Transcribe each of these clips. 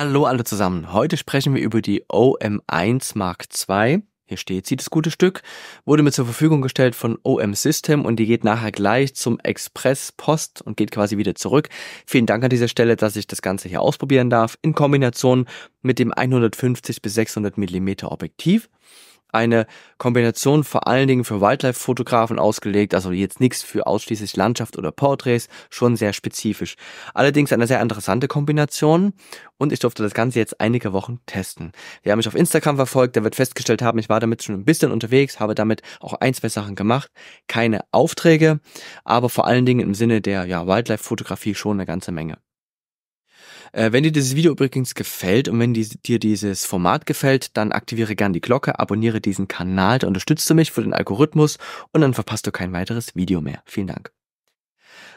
Hallo alle zusammen. Heute sprechen wir über die OM1 Mark II. Hier steht sie, das gute Stück. Wurde mir zur Verfügung gestellt von OM System und die geht nachher gleich zum Express Post und geht quasi wieder zurück. Vielen Dank an dieser Stelle, dass ich das Ganze hier ausprobieren darf. In Kombination mit dem 150 bis 600 Millimeter Objektiv eine Kombination vor allen Dingen für Wildlife-Fotografen ausgelegt, also jetzt nichts für ausschließlich Landschaft oder Porträts, schon sehr spezifisch. Allerdings eine sehr interessante Kombination und ich durfte das Ganze jetzt einige Wochen testen. Wer mich auf Instagram verfolgt, der wird festgestellt haben, ich war damit schon ein bisschen unterwegs, habe damit auch ein, zwei Sachen gemacht, keine Aufträge, aber vor allen Dingen im Sinne der ja, Wildlife-Fotografie schon eine ganze Menge. Äh, wenn dir dieses Video übrigens gefällt und wenn dir dieses Format gefällt, dann aktiviere gern die Glocke, abonniere diesen Kanal, da unterstützt du mich für den Algorithmus und dann verpasst du kein weiteres Video mehr. Vielen Dank.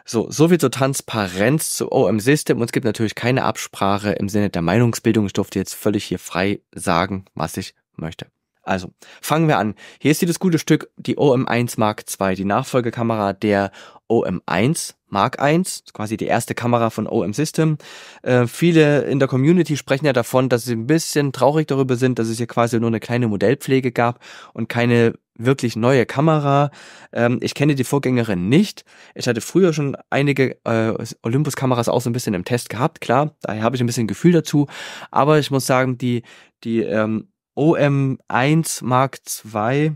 So, soviel zur Transparenz zu OM System. Und es gibt natürlich keine Absprache im Sinne der Meinungsbildung. Ich durfte jetzt völlig hier frei sagen, was ich möchte. Also, fangen wir an. Hier ist dieses gute Stück, die OM1 Mark II, die Nachfolgekamera der OM1 Mark I, quasi die erste Kamera von OM System. Äh, viele in der Community sprechen ja davon, dass sie ein bisschen traurig darüber sind, dass es hier quasi nur eine kleine Modellpflege gab und keine wirklich neue Kamera. Ähm, ich kenne die Vorgängerin nicht. Ich hatte früher schon einige äh, Olympus-Kameras auch so ein bisschen im Test gehabt, klar. Daher habe ich ein bisschen Gefühl dazu. Aber ich muss sagen, die, die ähm, OM1 Mark II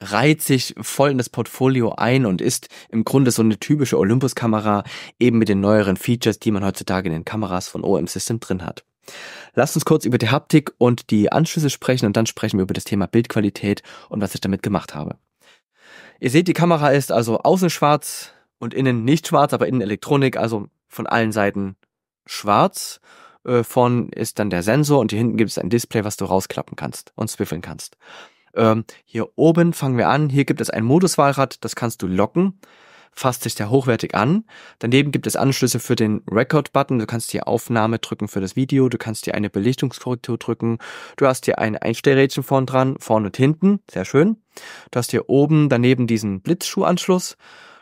reiht sich voll in das Portfolio ein und ist im Grunde so eine typische Olympus-Kamera, eben mit den neueren Features, die man heutzutage in den Kameras von OM System drin hat. Lasst uns kurz über die Haptik und die Anschlüsse sprechen und dann sprechen wir über das Thema Bildqualität und was ich damit gemacht habe. Ihr seht, die Kamera ist also außen schwarz und innen nicht schwarz, aber innen Elektronik, also von allen Seiten schwarz äh, von ist dann der Sensor und hier hinten gibt es ein Display, was du rausklappen kannst und zwiffeln kannst. Ähm, hier oben fangen wir an. Hier gibt es ein Moduswahlrad, das kannst du locken. Fasst sich sehr hochwertig an. Daneben gibt es Anschlüsse für den Record-Button. Du kannst hier Aufnahme drücken für das Video. Du kannst hier eine Belichtungskorrektur drücken. Du hast hier ein Einstellrädchen vorn dran, vorn und hinten. Sehr schön. Du hast hier oben daneben diesen Blitzschuhanschluss.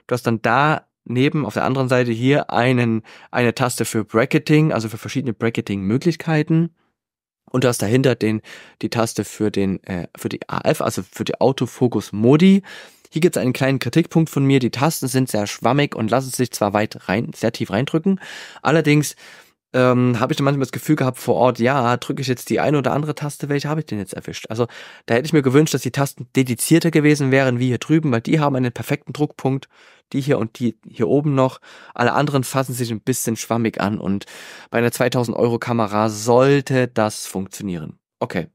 Du hast dann da neben auf der anderen Seite hier einen, eine Taste für Bracketing, also für verschiedene Bracketing-Möglichkeiten. Und du hast dahinter den, die Taste für den, äh, für die AF, also für die Autofokus Modi. Hier gibt es einen kleinen Kritikpunkt von mir. Die Tasten sind sehr schwammig und lassen sich zwar weit rein, sehr tief reindrücken. Allerdings ähm, habe ich dann manchmal das Gefühl gehabt vor Ort, ja, drücke ich jetzt die eine oder andere Taste, welche habe ich denn jetzt erwischt? Also da hätte ich mir gewünscht, dass die Tasten dedizierter gewesen wären wie hier drüben, weil die haben einen perfekten Druckpunkt, die hier und die hier oben noch. Alle anderen fassen sich ein bisschen schwammig an und bei einer 2000 Euro Kamera sollte das funktionieren. Okay,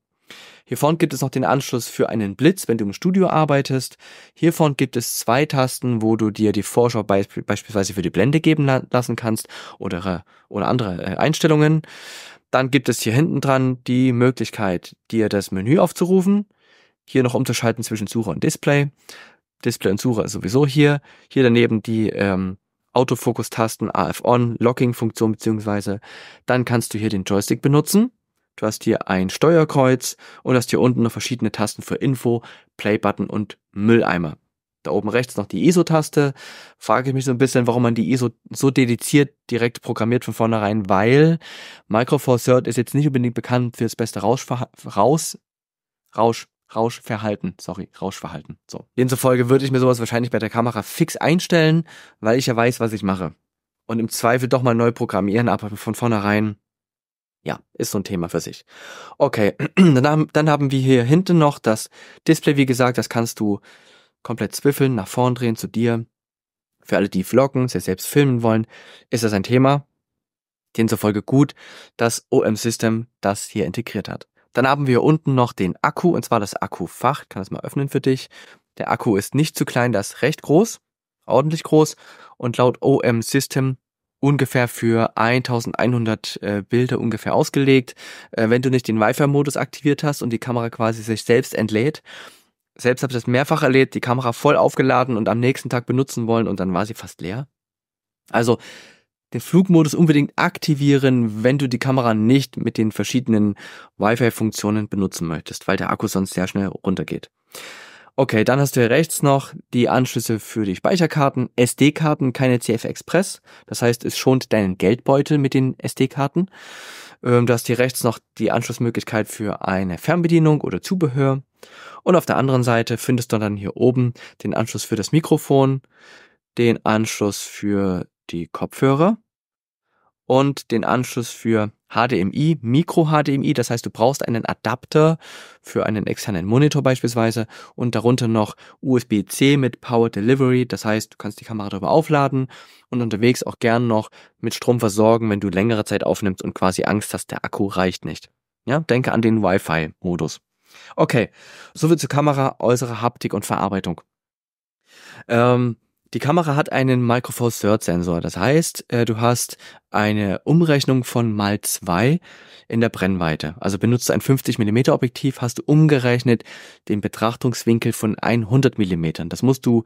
hier vorne gibt es noch den Anschluss für einen Blitz, wenn du im Studio arbeitest. Hier vorne gibt es zwei Tasten, wo du dir die Vorschau be beispielsweise für die Blende geben la lassen kannst oder, oder andere äh, Einstellungen. Dann gibt es hier hinten dran die Möglichkeit, dir das Menü aufzurufen. Hier noch umzuschalten zwischen Sucher und Display. Display und Sucher ist sowieso hier. Hier daneben die ähm, Autofokus-Tasten, AF-On, Locking-Funktion beziehungsweise. Dann kannst du hier den Joystick benutzen Du hast hier ein Steuerkreuz und hast hier unten noch verschiedene Tasten für Info, Play-Button und Mülleimer. Da oben rechts noch die ISO-Taste. Frage ich mich so ein bisschen, warum man die ISO so dediziert direkt programmiert von vornherein, weil Micro Four Third ist jetzt nicht unbedingt bekannt für das beste Rauschverha Raus Rausch Rauschverhalten, sorry, Rauschverhalten. So. Demzufolge würde ich mir sowas wahrscheinlich bei der Kamera fix einstellen, weil ich ja weiß, was ich mache. Und im Zweifel doch mal neu programmieren, aber von vornherein ja, ist so ein Thema für sich. Okay, dann haben, dann haben wir hier hinten noch das Display, wie gesagt, das kannst du komplett zwiffeln, nach vorn drehen zu dir. Für alle, die vloggen, sehr selbst filmen wollen, ist das ein Thema. Demzufolge gut, dass OM System das hier integriert hat. Dann haben wir unten noch den Akku, und zwar das Akkufach. Ich kann das mal öffnen für dich. Der Akku ist nicht zu klein, das ist recht groß, ordentlich groß. Und laut OM System ungefähr für 1100 äh, Bilder ungefähr ausgelegt. Äh, wenn du nicht den Wi-Fi-Modus aktiviert hast und die Kamera quasi sich selbst entlädt, selbst habe ich das mehrfach erlebt, die Kamera voll aufgeladen und am nächsten Tag benutzen wollen und dann war sie fast leer. Also den Flugmodus unbedingt aktivieren, wenn du die Kamera nicht mit den verschiedenen Wi-Fi-Funktionen benutzen möchtest, weil der Akku sonst sehr schnell runtergeht. Okay, dann hast du hier rechts noch die Anschlüsse für die Speicherkarten, SD-Karten, keine CF Express. Das heißt, es schont deinen Geldbeutel mit den SD-Karten. Ähm, du hast hier rechts noch die Anschlussmöglichkeit für eine Fernbedienung oder Zubehör. Und auf der anderen Seite findest du dann hier oben den Anschluss für das Mikrofon, den Anschluss für die Kopfhörer und den Anschluss für HDMI, Micro-HDMI, das heißt, du brauchst einen Adapter für einen externen Monitor beispielsweise und darunter noch USB-C mit Power Delivery, das heißt, du kannst die Kamera darüber aufladen und unterwegs auch gern noch mit Strom versorgen, wenn du längere Zeit aufnimmst und quasi Angst hast, der Akku reicht nicht. Ja, denke an den Wi-Fi-Modus. Okay, soviel zur Kamera, äußere Haptik und Verarbeitung. Ähm, die Kamera hat einen Micro Four Third Sensor. Das heißt, äh, du hast eine Umrechnung von mal zwei in der Brennweite. Also benutzt du ein 50 Millimeter Objektiv, hast du umgerechnet den Betrachtungswinkel von 100 Millimetern. Das musst du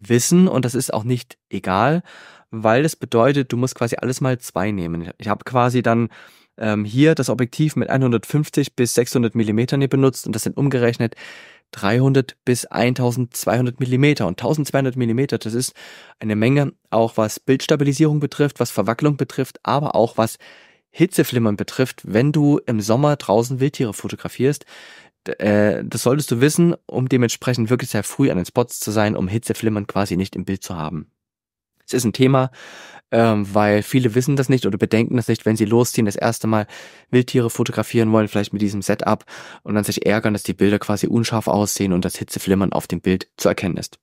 wissen und das ist auch nicht egal, weil das bedeutet, du musst quasi alles mal zwei nehmen. Ich habe quasi dann ähm, hier das Objektiv mit 150 bis 600 Millimetern hier benutzt und das sind umgerechnet 300 bis 1200 Millimeter. Und 1200 Millimeter, das ist eine Menge, auch was Bildstabilisierung betrifft, was Verwacklung betrifft, aber auch was Hitzeflimmern betrifft, wenn du im Sommer draußen Wildtiere fotografierst. Äh, das solltest du wissen, um dementsprechend wirklich sehr früh an den Spots zu sein, um Hitzeflimmern quasi nicht im Bild zu haben. Es ist ein Thema, ähm, weil viele wissen das nicht oder bedenken das nicht, wenn sie losziehen, das erste Mal Wildtiere fotografieren wollen, vielleicht mit diesem Setup und dann sich ärgern, dass die Bilder quasi unscharf aussehen und das Hitzeflimmern auf dem Bild zu erkennen ist.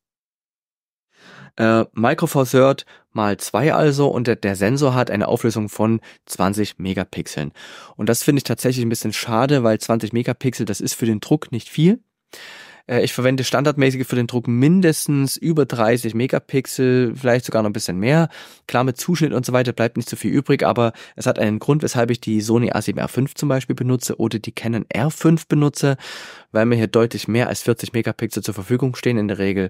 Äh, Micro Four Third mal 2 also und der, der, Sensor hat eine Auflösung von 20 Megapixeln. Und das finde ich tatsächlich ein bisschen schade, weil 20 Megapixel, das ist für den Druck nicht viel. Äh, ich verwende standardmäßig für den Druck mindestens über 30 Megapixel, vielleicht sogar noch ein bisschen mehr. Klar, mit Zuschnitt und so weiter bleibt nicht so viel übrig, aber es hat einen Grund, weshalb ich die Sony A7R5 zum Beispiel benutze oder die Canon R5 benutze, weil mir hier deutlich mehr als 40 Megapixel zur Verfügung stehen in der Regel.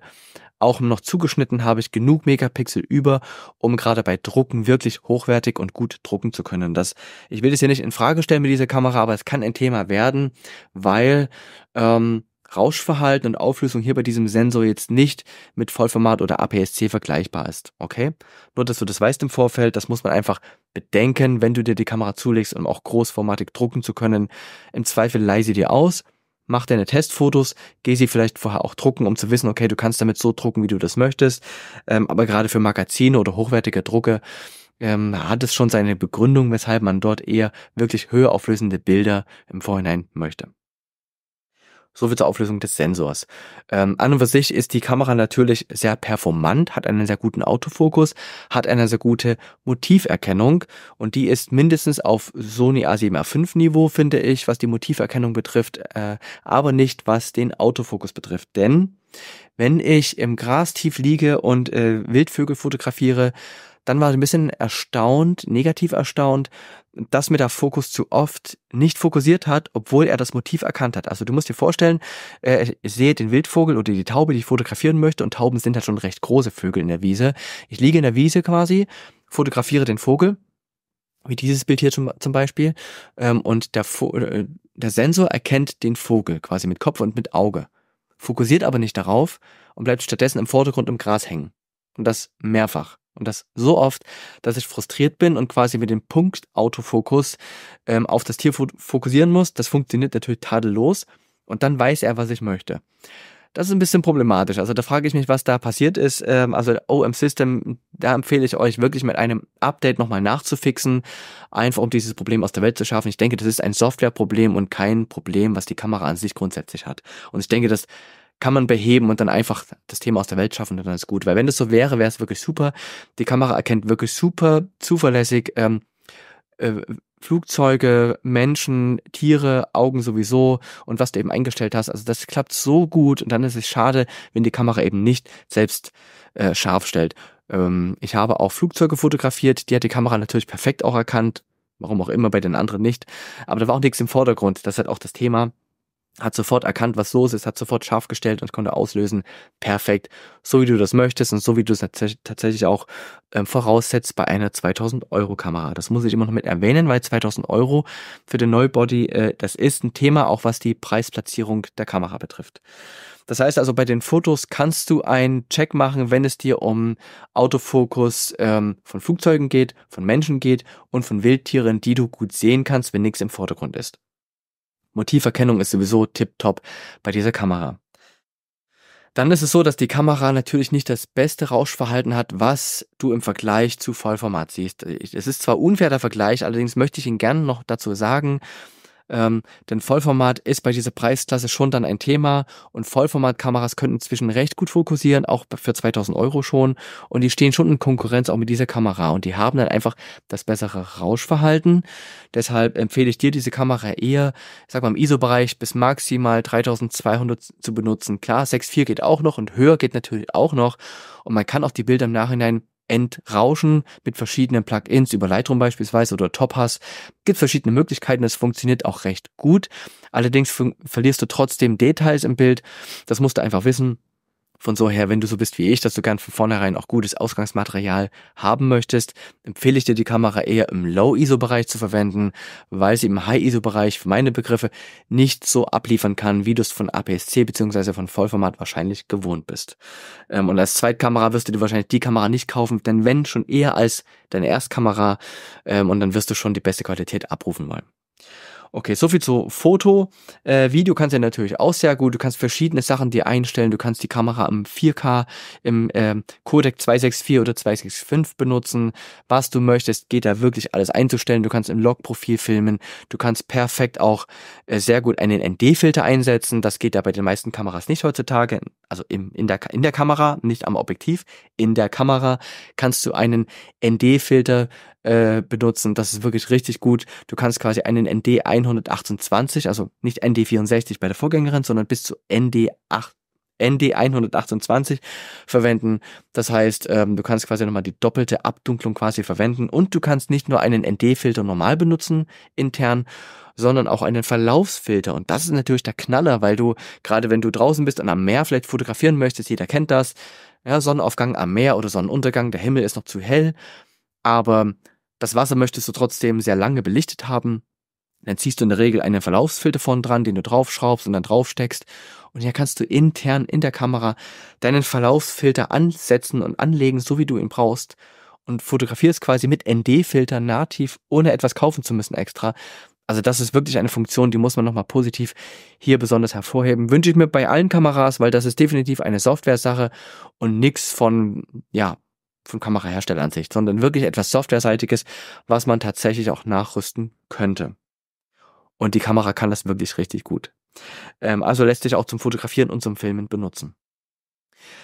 Auch noch zugeschnitten habe ich genug Megapixel über, um gerade bei Drucken wirklich hochwertig und gut drucken zu können. Das, ich will das hier nicht in Frage stellen mit dieser Kamera, aber es kann ein Thema werden, weil ähm, Rauschverhalten und Auflösung hier bei diesem Sensor jetzt nicht mit Vollformat oder APS-C vergleichbar ist. Okay? Nur, dass du das weißt im Vorfeld, das muss man einfach bedenken, wenn du dir die Kamera zulegst, um auch großformatig drucken zu können. Im Zweifel leise dir aus, mach deine Testfotos, geh sie vielleicht vorher auch drucken, um zu wissen, okay, du kannst damit so drucken, wie du das möchtest. Ähm, aber gerade für Magazine oder hochwertige Drucke ähm, hat es schon seine Begründung, weshalb man dort eher wirklich höher auflösende Bilder im Vorhinein möchte. So wird zur Auflösung des Sensors. Ähm, an und für sich ist die Kamera natürlich sehr performant, hat einen sehr guten Autofokus, hat eine sehr gute Motiverkennung und die ist mindestens auf Sony A7R5 Niveau, finde ich, was die Motiverkennung betrifft, äh, aber nicht was den Autofokus betrifft. Denn wenn ich im Gras tief liege und äh, Wildvögel fotografiere, dann war ich ein bisschen erstaunt, negativ erstaunt, dass mir der Fokus zu oft nicht fokussiert hat, obwohl er das Motiv erkannt hat. Also du musst dir vorstellen, äh, ich sehe den Wildvogel oder die Taube, die ich fotografieren möchte und Tauben sind halt schon recht große Vögel in der Wiese. Ich liege in der Wiese quasi, fotografiere den Vogel, wie dieses Bild hier zum, Beispiel, ähm, und der, Vo äh, der Sensor erkennt den Vogel quasi mit Kopf und mit Auge, fokussiert aber nicht darauf und bleibt stattdessen im Vordergrund im Gras hängen. Und das mehrfach. Und das so oft, dass ich frustriert bin und quasi mit dem Punkt Autofokus ähm, auf das Tier fokussieren muss. Das funktioniert natürlich tadellos. Und dann weiß er, was ich möchte. Das ist ein bisschen problematisch. Also da frage ich mich, was da passiert ist. Ähm, also OM System, da empfehle ich euch wirklich mit einem Update nochmal nachzufixen, einfach um dieses Problem aus der Welt zu schaffen. Ich denke, das ist ein Softwareproblem und kein Problem, was die Kamera an sich grundsätzlich hat. Und ich denke, dass kann man beheben und dann einfach das Thema aus der Welt schaffen und dann ist gut. Weil wenn das so wäre, wäre es wirklich super. Die Kamera erkennt wirklich super zuverlässig ähm, äh, Flugzeuge, Menschen, Tiere, Augen sowieso und was du eben eingestellt hast. Also das klappt so gut und dann ist es schade, wenn die Kamera eben nicht selbst äh, scharf stellt. Ähm, ich habe auch Flugzeuge fotografiert, die hat die Kamera natürlich perfekt auch erkannt. Warum auch immer, bei den anderen nicht. Aber da war auch nichts im Vordergrund. Das hat auch das Thema hat sofort erkannt, was los ist, hat sofort scharf gestellt und konnte auslösen. Perfekt. So wie du das möchtest und so wie du es tatsächlich auch ähm, voraussetzt bei einer 2000 Euro Kamera. Das muss ich immer noch mit erwähnen, weil 2000 Euro für den Neubody, äh, das ist ein Thema, auch was die Preisplatzierung der Kamera betrifft. Das heißt also, bei den Fotos kannst du einen Check machen, wenn es dir um Autofokus ähm, von Flugzeugen geht, von Menschen geht und von Wildtieren, die du gut sehen kannst, wenn nichts im Vordergrund ist. Motiverkennung ist sowieso tipptopp bei dieser Kamera. Dann ist es so, dass die Kamera natürlich nicht das beste Rauschverhalten hat, was du im Vergleich zu Vollformat siehst. Es ist zwar unfair der Vergleich, allerdings möchte ich ihn gern noch dazu sagen, ähm, denn Vollformat ist bei dieser Preisklasse schon dann ein Thema und Vollformatkameras könnten inzwischen recht gut fokussieren, auch für 2000 Euro schon. Und die stehen schon in Konkurrenz auch mit dieser Kamera und die haben dann einfach das bessere Rauschverhalten. Deshalb empfehle ich dir diese Kamera eher, ich sag mal im ISO-Bereich bis maximal 3200 zu benutzen. Klar, 6.4 geht auch noch und höher geht natürlich auch noch und man kann auch die Bilder im Nachhinein entrauschen mit verschiedenen Plugins über Lightroom beispielsweise oder Topaz. Gibt verschiedene Möglichkeiten, das funktioniert auch recht gut. Allerdings verlierst du trotzdem Details im Bild. Das musst du einfach wissen. Von so her, wenn du so bist wie ich, dass du gern von vornherein auch gutes Ausgangsmaterial haben möchtest, empfehle ich dir die Kamera eher im Low-ISO-Bereich zu verwenden, weil sie im High-ISO-Bereich für meine Begriffe nicht so abliefern kann, wie du es von APS-C bzw. von Vollformat wahrscheinlich gewohnt bist. Ähm, und als Zweitkamera wirst du dir wahrscheinlich die Kamera nicht kaufen, denn wenn schon eher als deine Erstkamera ähm, und dann wirst du schon die beste Qualität abrufen wollen. Okay, soviel zu Foto. Äh, Video kannst du ja natürlich auch sehr gut. Du kannst verschiedene Sachen dir einstellen. Du kannst die Kamera im 4K, im äh, Codec 264 oder 265 benutzen. Was du möchtest, geht da wirklich alles einzustellen. Du kannst im Log-Profil filmen. Du kannst perfekt auch äh, sehr gut einen ND-Filter einsetzen. Das geht da bei den meisten Kameras nicht heutzutage. Also im, in, der, in der Kamera, nicht am Objektiv. In der Kamera kannst du einen ND-Filter äh, benutzen. Das ist wirklich richtig gut. Du kannst quasi einen ND 128, also nicht ND 64 bei der Vorgängerin, sondern bis zu ND 8, ND 128 verwenden. Das heißt, ähm, du kannst quasi nochmal die doppelte Abdunklung quasi verwenden und du kannst nicht nur einen ND-Filter normal benutzen intern, sondern auch einen Verlaufsfilter. Und das ist natürlich der Knaller, weil du, gerade wenn du draußen bist und am Meer vielleicht fotografieren möchtest, jeder kennt das, ja, Sonnenaufgang am Meer oder Sonnenuntergang, der Himmel ist noch zu hell, aber das Wasser möchtest du trotzdem sehr lange belichtet haben. Dann ziehst du in der Regel einen Verlaufsfilter von dran, den du draufschraubst und dann draufsteckst. Und hier kannst du intern in der Kamera deinen Verlaufsfilter ansetzen und anlegen, so wie du ihn brauchst. Und fotografierst quasi mit ND-Filter nativ, ohne etwas kaufen zu müssen extra. Also das ist wirklich eine Funktion, die muss man nochmal positiv hier besonders hervorheben. Wünsche ich mir bei allen Kameras, weil das ist definitiv eine Software-Sache und nichts von, ja, von an sich, sondern wirklich etwas Softwareseitiges, was man tatsächlich auch nachrüsten könnte. Und die Kamera kann das wirklich richtig gut. Ähm, also lässt sich auch zum Fotografieren und zum Filmen benutzen.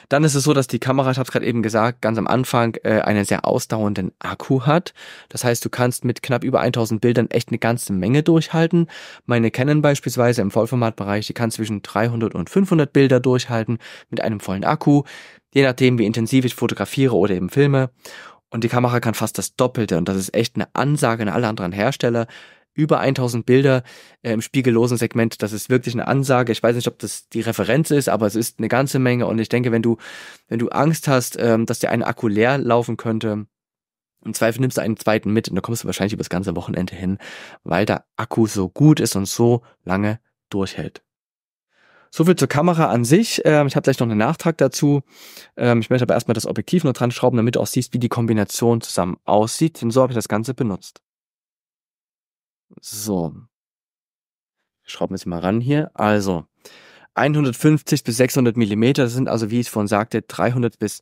Dann ist es so, dass die Kamera, ich habe es gerade eben gesagt, ganz am Anfang äh, einen sehr ausdauernden Akku hat. Das heißt, du kannst mit knapp über 1000 Bildern echt eine ganze Menge durchhalten. Meine Canon beispielsweise im Vollformatbereich, die kann zwischen 300 und 500 Bilder durchhalten mit einem vollen Akku, je nachdem, wie intensiv ich fotografiere oder eben filme. Und die Kamera kann fast das Doppelte und das ist echt eine Ansage an alle anderen Hersteller, über 1000 Bilder äh, im spiegellosen Segment. Das ist wirklich eine Ansage. Ich weiß nicht, ob das die Referenz ist, aber es ist eine ganze Menge. Und ich denke, wenn du, wenn du Angst hast, ähm, dass dir ein Akku leer laufen könnte, im Zweifel nimmst du einen zweiten mit und da kommst du wahrscheinlich über das ganze Wochenende hin, weil der Akku so gut ist und so lange durchhält. Soviel zur Kamera an sich. Ähm, ich habe gleich noch einen Nachtrag dazu. Ähm, ich möchte aber erstmal das Objektiv nur dran schrauben, damit du auch siehst, wie die Kombination zusammen aussieht. Denn so habe ich das Ganze benutzt. So. Schrauben wir jetzt mal ran hier. Also, 150 bis 600 Millimeter, das sind also, wie ich vorhin sagte, 300 bis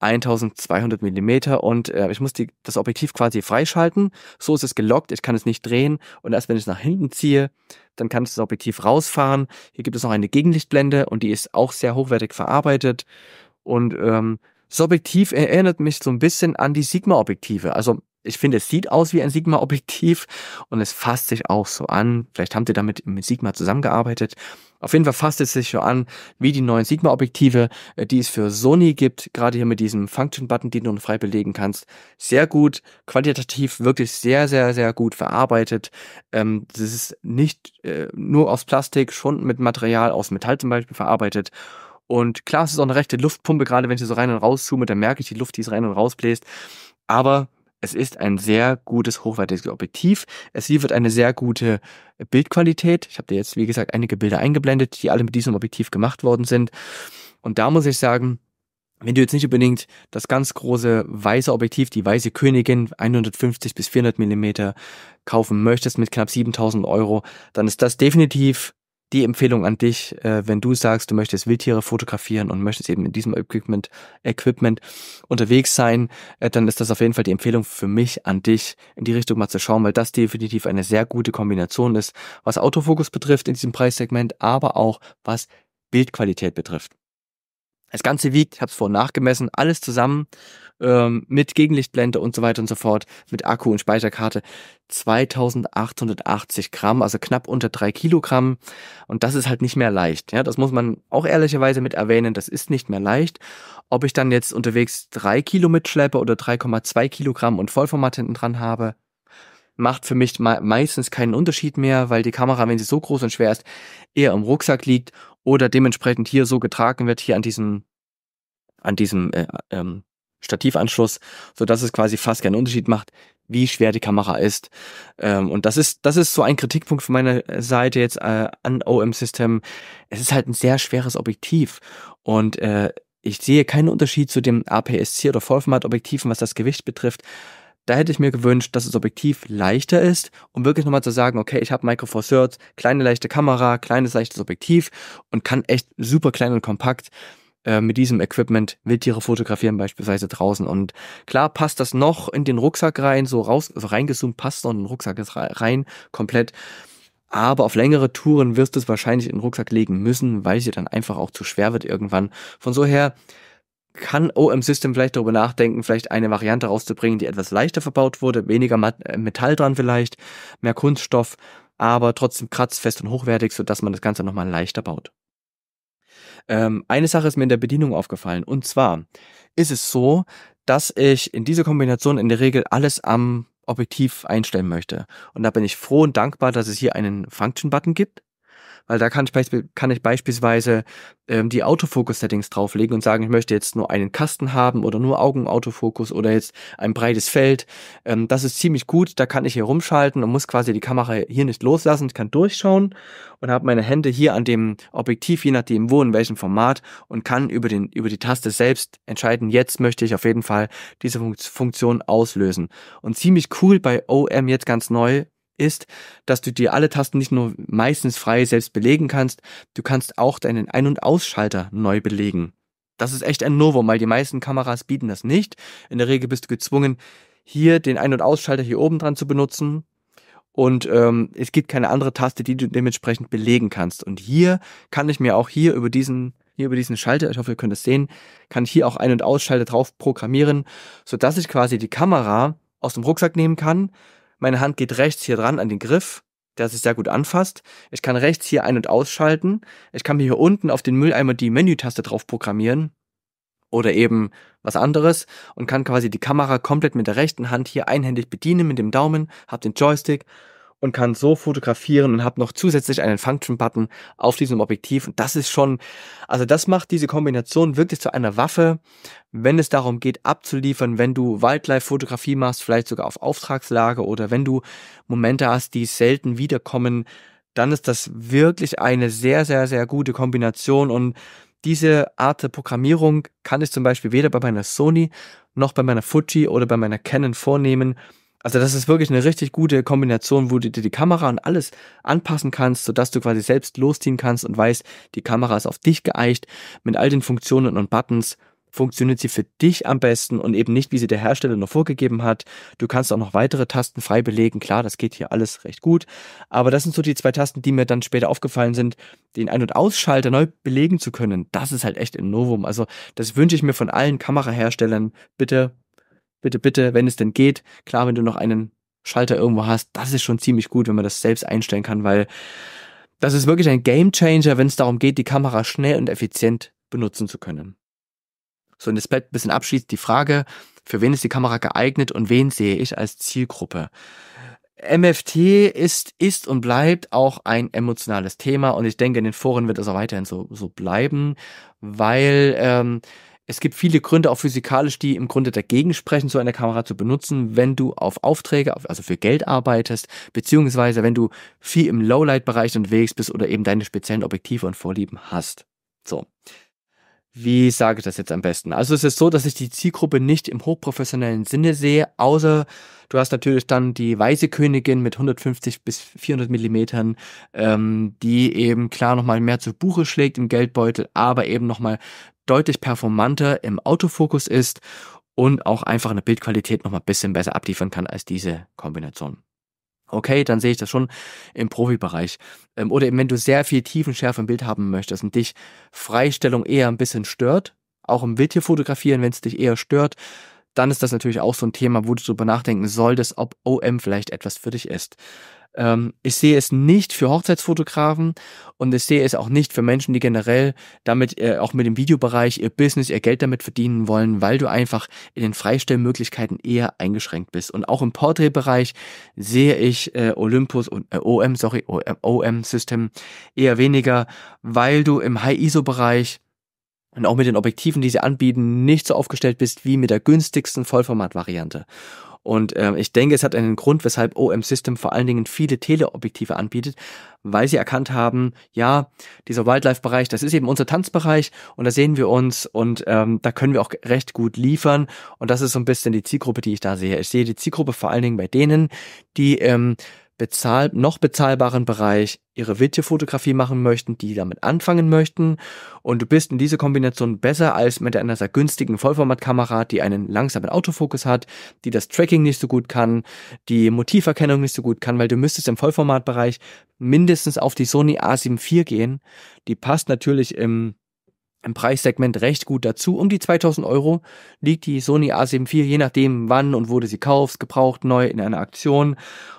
1200 Millimeter und äh, ich muss die, das Objektiv quasi freischalten. So ist es gelockt, ich kann es nicht drehen und erst wenn ich es nach hinten ziehe, dann kann ich das Objektiv rausfahren. Hier gibt es noch eine Gegenlichtblende und die ist auch sehr hochwertig verarbeitet und ähm, das Objektiv erinnert mich so ein bisschen an die Sigma-Objektive. Also ich finde, es sieht aus wie ein Sigma-Objektiv und es fasst sich auch so an. Vielleicht habt ihr damit mit Sigma zusammengearbeitet. Auf jeden Fall fasst es sich so an, wie die neuen Sigma-Objektive, äh, die es für Sony gibt, gerade hier mit diesem Function-Button, den du frei belegen kannst. Sehr gut, qualitativ wirklich sehr, sehr, sehr gut verarbeitet. Ähm, das ist nicht äh, nur aus Plastik, schon mit Material, aus Metall zum Beispiel verarbeitet. Und klar, es ist auch eine rechte Luftpumpe, gerade wenn ich so rein und raus zoome, dann merke ich, die Luft, die es rein und raus bläst. Aber es ist ein sehr gutes, hochwertiges Objektiv. Es liefert eine sehr gute Bildqualität. Ich habe dir jetzt, wie gesagt, einige Bilder eingeblendet, die alle mit diesem Objektiv gemacht worden sind. Und da muss ich sagen, wenn du jetzt nicht unbedingt das ganz große weiße Objektiv, die weiße Königin 150 bis 400 Millimeter kaufen möchtest mit knapp 7000 Euro, dann ist das definitiv die Empfehlung an dich, äh, wenn du sagst, du möchtest Wildtiere fotografieren und möchtest eben in diesem Equipment, Equipment unterwegs sein, äh, dann ist das auf jeden Fall die Empfehlung für mich an dich, in die Richtung mal zu schauen, weil das definitiv eine sehr gute Kombination ist, was Autofokus betrifft in diesem Preissegment, aber auch was Bildqualität betrifft. Das Ganze wiegt, ich habe es vorhin nachgemessen, alles zusammen ähm, mit Gegenlichtblende und so weiter und so fort, mit Akku und Speicherkarte 2880 Gramm, also knapp unter drei Kilogramm. Und das ist halt nicht mehr leicht. Ja, das muss man auch ehrlicherweise mit erwähnen, das ist nicht mehr leicht. Ob ich dann jetzt unterwegs drei Kilo mitschleppe oder 3,2 Kilogramm und Vollformat hinten dran habe, macht für mich meistens keinen Unterschied mehr, weil die Kamera, wenn sie so groß und schwer ist, eher im Rucksack liegt oder dementsprechend hier so getragen wird, hier an diesem, an diesem äh, ähm, Stativanschluss, so dass es quasi fast keinen Unterschied macht, wie schwer die Kamera ist. Ähm, und das ist, das ist so ein Kritikpunkt von meiner Seite jetzt äh, an OM System. Es ist halt ein sehr schweres Objektiv und äh, ich sehe keinen Unterschied zu dem APS-C oder Vollformat-Objektiven, was das Gewicht betrifft. Da hätte ich mir gewünscht, dass das Objektiv leichter ist, um wirklich nochmal zu sagen, okay, ich habe Micro Four Thirds, kleine leichte Kamera, kleines leichtes Objektiv und kann echt super klein und kompakt äh, mit diesem Equipment Wildtiere fotografieren, beispielsweise draußen. Und klar passt das noch in den Rucksack rein, so raus, also reingezoomt passt noch in den Rucksack rein, komplett. Aber auf längere Touren wirst du es wahrscheinlich in den Rucksack legen müssen, weil es dir dann einfach auch zu schwer wird irgendwann. Von so her, kann OM System vielleicht darüber nachdenken, vielleicht eine Variante rauszubringen, die etwas leichter verbaut wurde, weniger äh, Metall dran vielleicht, mehr Kunststoff, aber trotzdem kratzfest und hochwertig, sodass man das Ganze nochmal leichter baut. Ähm, eine Sache ist mir in der Bedienung aufgefallen, und zwar ist es so, dass ich in dieser Kombination in der Regel alles am Objektiv einstellen möchte. Und da bin ich froh und dankbar, dass es hier einen Function-Button gibt, weil da kann ich, kann ich beispielsweise ähm, die Autofokus-Settings drauflegen und sagen, ich möchte jetzt nur einen Kasten haben oder nur Augenautofokus oder jetzt ein breites Feld. Ähm, das ist ziemlich gut, da kann ich hier rumschalten und muss quasi die Kamera hier nicht loslassen, ich kann durchschauen und habe meine Hände hier an dem Objektiv, je nachdem wo, in welchem Format und kann über, den, über die Taste selbst entscheiden, jetzt möchte ich auf jeden Fall diese Funktion auslösen. Und ziemlich cool bei OM jetzt ganz neu, ist, dass du dir alle Tasten nicht nur meistens frei selbst belegen kannst, du kannst auch deinen Ein- und Ausschalter neu belegen. Das ist echt ein Novum, weil die meisten Kameras bieten das nicht. In der Regel bist du gezwungen, hier den Ein- und Ausschalter hier oben dran zu benutzen. Und ähm, es gibt keine andere Taste, die du dementsprechend belegen kannst. Und hier kann ich mir auch hier über diesen hier über diesen Schalter, ich hoffe, ihr könnt es sehen, kann ich hier auch Ein- und Ausschalter drauf programmieren, sodass ich quasi die Kamera aus dem Rucksack nehmen kann, meine Hand geht rechts hier dran an den Griff, der sich sehr gut anfasst. Ich kann rechts hier ein- und ausschalten. Ich kann mir hier unten auf den Mülleimer die Menütaste drauf programmieren oder eben was anderes und kann quasi die Kamera komplett mit der rechten Hand hier einhändig bedienen mit dem Daumen, hab den Joystick und kann so fotografieren und habe noch zusätzlich einen Function-Button auf diesem Objektiv. Und das ist schon, also das macht diese Kombination wirklich zu einer Waffe, wenn es darum geht, abzuliefern, wenn du Wildlife-Fotografie machst, vielleicht sogar auf Auftragslage oder wenn du Momente hast, die selten wiederkommen, dann ist das wirklich eine sehr, sehr, sehr gute Kombination und diese Art der Programmierung kann ich zum Beispiel weder bei meiner Sony noch bei meiner Fuji oder bei meiner Canon vornehmen. Also das ist wirklich eine richtig gute Kombination, wo du dir die Kamera und alles anpassen kannst, sodass du quasi selbst losziehen kannst und weißt, die Kamera ist auf dich geeicht. Mit all den Funktionen und Buttons funktioniert sie für dich am besten und eben nicht, wie sie der Hersteller noch vorgegeben hat. Du kannst auch noch weitere Tasten frei belegen. Klar, das geht hier alles recht gut. Aber das sind so die zwei Tasten, die mir dann später aufgefallen sind, den Ein- und Ausschalter neu belegen zu können. Das ist halt echt ein Novum. Also das wünsche ich mir von allen Kameraherstellern. Bitte bitte, bitte, wenn es denn geht. Klar, wenn du noch einen Schalter irgendwo hast, das ist schon ziemlich gut, wenn man das selbst einstellen kann, weil das ist wirklich ein Gamechanger, wenn es darum geht, die Kamera schnell und effizient benutzen zu können. So, und jetzt bleibt ein bisschen abschließend die Frage, für wen ist die Kamera geeignet und wen sehe ich als Zielgruppe? MFT ist, ist und bleibt auch ein emotionales Thema und ich denke, in den Foren wird es auch weiterhin so, so bleiben, weil ähm, es gibt viele Gründe, auch physikalisch, die im Grunde dagegen sprechen, so eine Kamera zu benutzen, wenn du auf Aufträge, also für Geld arbeitest, beziehungsweise wenn du viel im Lowlight-Bereich unterwegs bist oder eben deine speziellen Objektive und Vorlieben hast. So. Wie sage ich das jetzt am besten? Also es ist so, dass ich die Zielgruppe nicht im hochprofessionellen Sinne sehe, außer du hast natürlich dann die Weiße Königin mit 150 bis 400 Millimetern, ähm, die eben klar nochmal mehr zu Buche schlägt im Geldbeutel, aber eben nochmal deutlich performanter im Autofokus ist und auch einfach eine Bildqualität noch mal ein bisschen besser abliefern kann als diese Kombination. Okay, dann sehe ich das schon im Profibereich. Ähm, oder eben, wenn du sehr viel Tiefenschärfe im Bild haben möchtest und dich Freistellung eher ein bisschen stört, auch im Bild hier fotografieren, wenn es dich eher stört, dann ist das natürlich auch so ein Thema, wo du darüber nachdenken solltest, ob OM vielleicht etwas für dich ist. Ähm, ich sehe es nicht für Hochzeitsfotografen und ich sehe es auch nicht für Menschen, die generell damit äh, auch mit dem Videobereich ihr Business, ihr Geld damit verdienen wollen, weil du einfach in den Freistellmöglichkeiten eher eingeschränkt bist. Und auch im Porträtbereich sehe ich äh, Olympus und äh, OM, sorry, OM, System eher weniger, weil du im High-ISO-Bereich und auch mit den Objektiven, die sie anbieten, nicht so aufgestellt bist wie mit der günstigsten Vollformat-Variante. Und ähm, ich denke, es hat einen Grund, weshalb OM System vor allen Dingen viele Teleobjektive anbietet, weil sie erkannt haben, ja, dieser Wildlife-Bereich, das ist eben unser Tanzbereich und da sehen wir uns und ähm, da können wir auch recht gut liefern. Und das ist so ein bisschen die Zielgruppe, die ich da sehe. Ich sehe die Zielgruppe vor allen Dingen bei denen, die ähm, bezahl noch bezahlbaren Bereich ihre Videofotografie machen möchten, die damit anfangen möchten. Und du bist in dieser Kombination besser als mit einer sehr günstigen Vollformatkamera, die einen langsamen Autofokus hat, die das Tracking nicht so gut kann, die Motiverkennung nicht so gut kann, weil du müsstest im Vollformatbereich mindestens auf die Sony A7 IV gehen. Die passt natürlich im im Preissegment recht gut dazu. Um die 2000 Euro liegt die Sony a 74 je nachdem wann und wo du sie kaufst, gebraucht, neu in einer Aktion.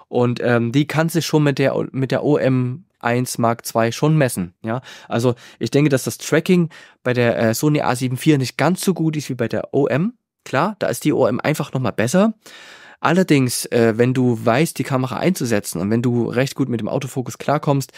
Und ähm, die kannst du schon mit der, mit der OM 1 Mark II schon messen. Ja, also ich denke, dass das Tracking bei der äh, Sony a 74 nicht ganz so gut ist wie bei der OM. Klar, da ist die OM einfach nochmal besser. Allerdings, äh, wenn du weißt, die Kamera einzusetzen und wenn du recht gut mit dem Autofokus klarkommst,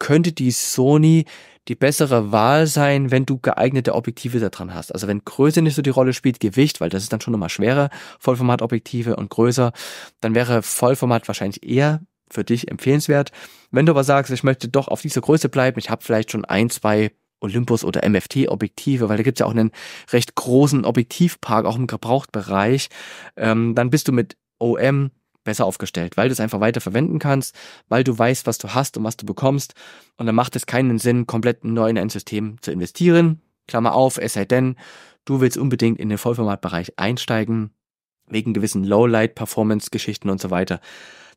könnte die Sony die bessere Wahl sein, wenn du geeignete Objektive da dran hast. Also wenn Größe nicht so die Rolle spielt, Gewicht, weil das ist dann schon immer schwerer, Vollformatobjektive und größer, dann wäre Vollformat wahrscheinlich eher für dich empfehlenswert. Wenn du aber sagst, ich möchte doch auf dieser Größe bleiben, ich habe vielleicht schon ein, zwei Olympus oder MFT-Objektive, weil da gibt es ja auch einen recht großen Objektivpark, auch im Gebrauchtbereich, ähm, dann bist du mit OM besser aufgestellt, weil du es einfach weiter verwenden kannst, weil du weißt, was du hast und was du bekommst. Und dann macht es keinen Sinn, komplett neu in ein System zu investieren. Klammer auf, es sei denn, du willst unbedingt in den Vollformatbereich einsteigen, wegen gewissen Lowlight-Performance-Geschichten und so weiter.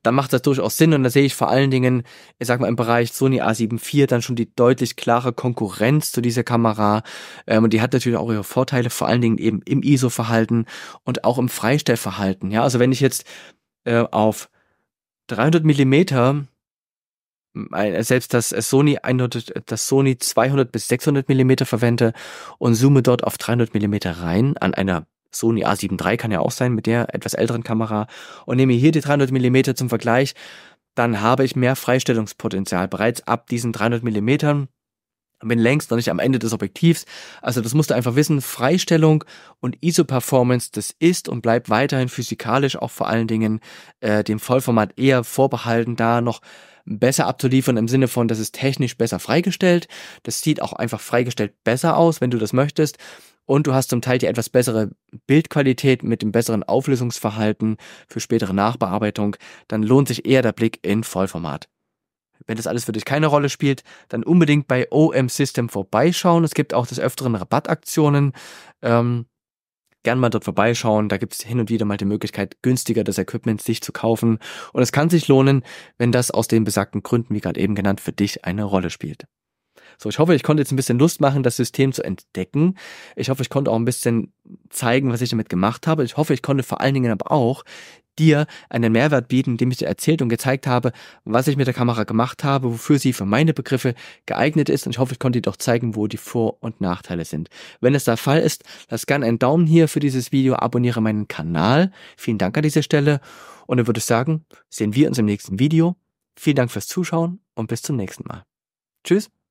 Dann macht das durchaus Sinn und da sehe ich vor allen Dingen, ich sag mal, im Bereich Sony a 74 dann schon die deutlich klare Konkurrenz zu dieser Kamera. Ähm, und die hat natürlich auch ihre Vorteile, vor allen Dingen eben im ISO-Verhalten und auch im Freistellverhalten. Ja, also wenn ich jetzt äh, auf 300 Millimeter äh, selbst das äh, Sony 100, äh, das Sony 200 bis 600 Millimeter verwende und zoome dort auf 300 Millimeter rein an einer Sony A7 III kann ja auch sein mit der etwas älteren Kamera und nehme hier die 300 Millimeter zum Vergleich, dann habe ich mehr Freistellungspotenzial bereits ab diesen 300 Millimetern bin längst noch nicht am Ende des Objektivs. Also das musst du einfach wissen. Freistellung und ISO-Performance, das ist und bleibt weiterhin physikalisch auch vor allen Dingen äh, dem Vollformat eher vorbehalten, da noch besser abzuliefern im Sinne von, das ist technisch besser freigestellt. Das sieht auch einfach freigestellt besser aus, wenn du das möchtest. Und du hast zum Teil die etwas bessere Bildqualität mit dem besseren Auflösungsverhalten für spätere Nachbearbeitung. Dann lohnt sich eher der Blick in Vollformat wenn das alles für dich keine Rolle spielt, dann unbedingt bei OM System vorbeischauen. Es gibt auch des Öfteren Rabattaktionen. Ähm, gern mal dort vorbeischauen. Da gibt es hin und wieder mal die Möglichkeit, günstiger das Equipment sich zu kaufen. Und es kann sich lohnen, wenn das aus den besagten Gründen, wie gerade eben genannt, für dich eine Rolle spielt. So, ich hoffe, ich konnte jetzt ein bisschen Lust machen, das System zu entdecken. Ich hoffe, ich konnte auch ein bisschen zeigen, was ich damit gemacht habe. Ich hoffe, ich konnte vor allen Dingen aber auch dir einen Mehrwert bieten, indem ich dir erzählt und gezeigt habe, was ich mit der Kamera gemacht habe, wofür sie für meine Begriffe geeignet ist. Und ich hoffe, ich konnte dir doch zeigen, wo die Vor- und Nachteile sind. Wenn es der Fall ist, lass gerne einen Daumen hier für dieses Video, abonniere meinen Kanal. Vielen Dank an dieser Stelle. Und dann würde ich sagen, sehen wir uns im nächsten Video. Vielen Dank fürs Zuschauen und bis zum nächsten Mal. Tschüss.